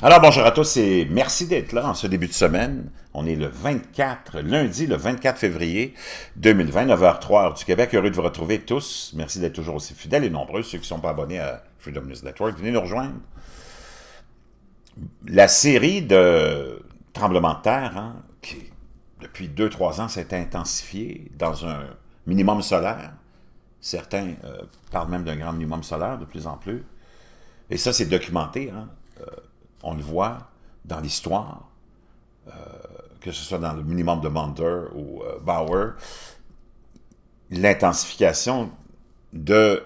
Alors bonjour à tous et merci d'être là en ce début de semaine. On est le 24, lundi le 24 février 2020, 9h03 du Québec. Heureux de vous retrouver tous. Merci d'être toujours aussi fidèles et nombreux. Ceux qui ne sont pas abonnés à Freedom News Network, venez nous rejoindre. La série de tremblements de terre, hein, qui depuis 2-3 ans s'est intensifiée dans un minimum solaire. Certains euh, parlent même d'un grand minimum solaire de plus en plus. Et ça, c'est documenté. Hein. Euh, on le voit dans l'histoire, euh, que ce soit dans le minimum de Munder ou euh, Bauer, l'intensification de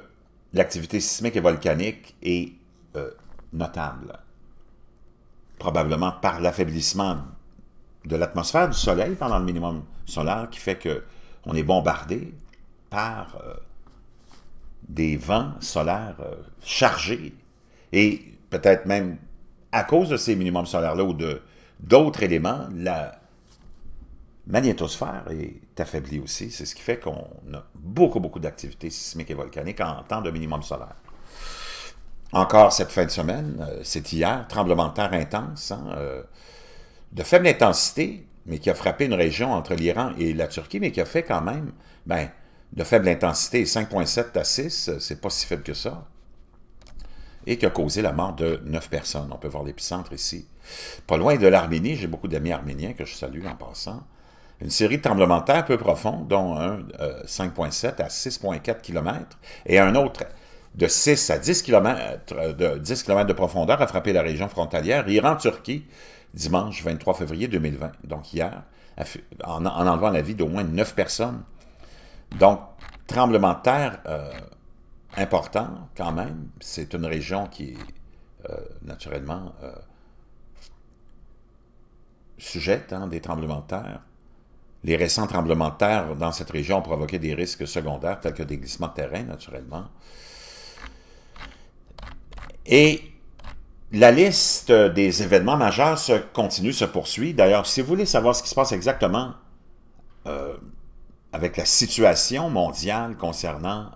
l'activité sismique et volcanique est euh, notable. Probablement par l'affaiblissement de l'atmosphère du Soleil pendant le minimum solaire qui fait que on est bombardé par des vents solaires chargés et peut-être même à cause de ces minimums solaires là ou d'autres éléments, la magnétosphère est affaiblie aussi. C'est ce qui fait qu'on a beaucoup, beaucoup d'activités sismiques et volcaniques en temps de minimum solaire. Encore cette fin de semaine, euh, c'est hier, tremblement de terre intense, hein, euh, de faible intensité, mais qui a frappé une région entre l'Iran et la Turquie, mais qui a fait quand même, ben, de faible intensité, 5.7 à 6, euh, c'est pas si faible que ça et qui a causé la mort de neuf personnes. On peut voir l'épicentre ici. Pas loin de l'Arménie, j'ai beaucoup d'amis arméniens que je salue en passant. Une série de tremblements de terre peu profonds, dont un 5,7 euh, à 6,4 km et un autre de 6 à 10 km euh, de, profondeur a frappé la région frontalière, Iran-Turquie, dimanche 23 février 2020, donc hier, en, enlevant la vie d'au moins neuf personnes. Donc, tremblement de terre... Euh, important quand même. C'est une région qui est euh, naturellement euh, sujette hein, des tremblements de terre. Les récents tremblements de terre dans cette région ont provoqué des risques secondaires tels que des glissements de terrain, naturellement. Et la liste des événements majeurs se continue, se poursuit. D'ailleurs, si vous voulez savoir ce qui se passe exactement euh, avec la situation mondiale concernant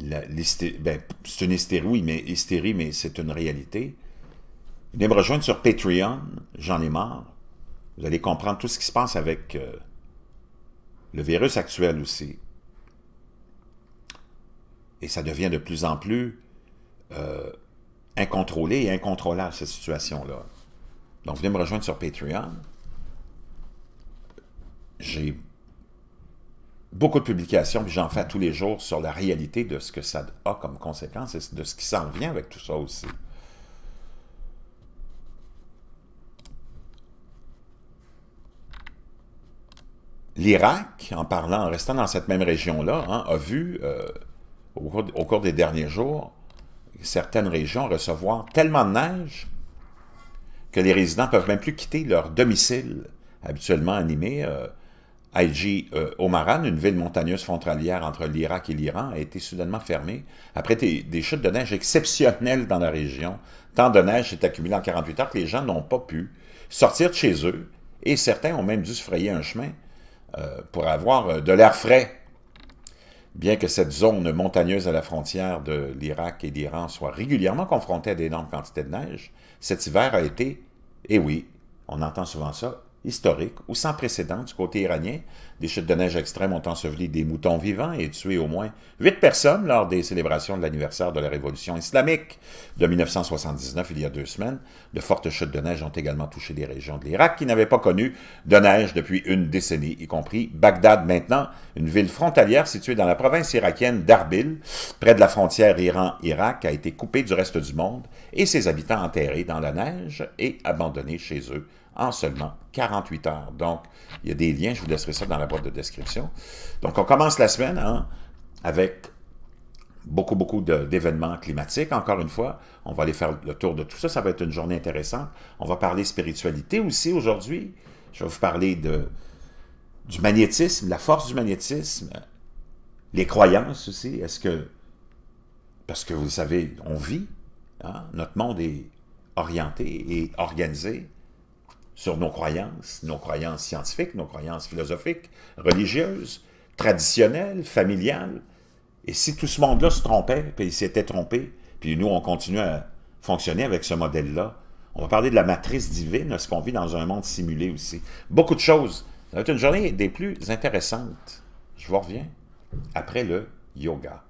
ben, c'est une hystérie, mais mais c'est une réalité. Venez me rejoindre sur Patreon, j'en ai marre. Vous allez comprendre tout ce qui se passe avec euh, le virus actuel aussi. Et ça devient de plus en plus euh, incontrôlé et incontrôlable, cette situation-là. Donc, venez me rejoindre sur Patreon. J'ai beaucoup de publications, puis j'en fais tous les jours sur la réalité de ce que ça a comme conséquence et de ce qui s'en vient avec tout ça aussi. L'Irak, en parlant, en restant dans cette même région-là, hein, a vu, euh, au, cours, des derniers jours, certaines régions recevoir tellement de neige que les résidents peuvent même plus quitter leur domicile habituellement animé. Euh, Aiji euh, Omaran, une ville montagneuse frontalière entre l'Irak et l'Iran, a été soudainement fermée après des, chutes de neige exceptionnelles dans la région. Tant de neige s'est accumulée en 48 heures que les gens n'ont pas pu sortir de chez eux et certains ont même dû se frayer un chemin euh, pour avoir euh, de l'air frais. Bien que cette zone montagneuse à la frontière de l'Irak et l'Iran soit régulièrement confrontée à d'énormes quantités de neige, cet hiver a été, et eh oui, on entend souvent ça, historique ou sans précédent du côté iranien. Des chutes de neige extrêmes ont enseveli des moutons vivants et tué au moins huit personnes lors des célébrations de l'anniversaire de la révolution islamique de 1979, il y a deux semaines. De fortes chutes de neige ont également touché des régions de l'Irak qui n'avaient pas connu de neige depuis une décennie, y compris Bagdad maintenant, une ville frontalière située dans la province irakienne d'Arbil, près de la frontière Iran-Irak, a été coupée du reste du monde et ses habitants enterrés dans la neige et abandonnés chez eux en seulement 48 heures. Donc, il y a des liens, je vous laisserai ça dans la boîte de description. Donc, on commence la semaine hein, avec beaucoup, beaucoup d'événements climatiques. Encore une fois, on va aller faire le tour de tout ça. Ça va être une journée intéressante. On va parler spiritualité aussi aujourd'hui. Je vais vous parler de, du magnétisme, la force du magnétisme, les croyances aussi. Est-ce que, parce que vous savez, on vit, hein, notre monde est orienté et organisé sur nos croyances, nos croyances scientifiques, nos croyances philosophiques, religieuses, traditionnelles, familiales. Et si tout ce monde-là se trompait, puis il s'était trompé, puis nous, on continue à fonctionner avec ce modèle-là, on va parler de la matrice divine, parce ce qu'on vit dans un monde simulé aussi? Beaucoup de choses. Ça va être une journée des plus intéressantes. Je vous reviens après le yoga.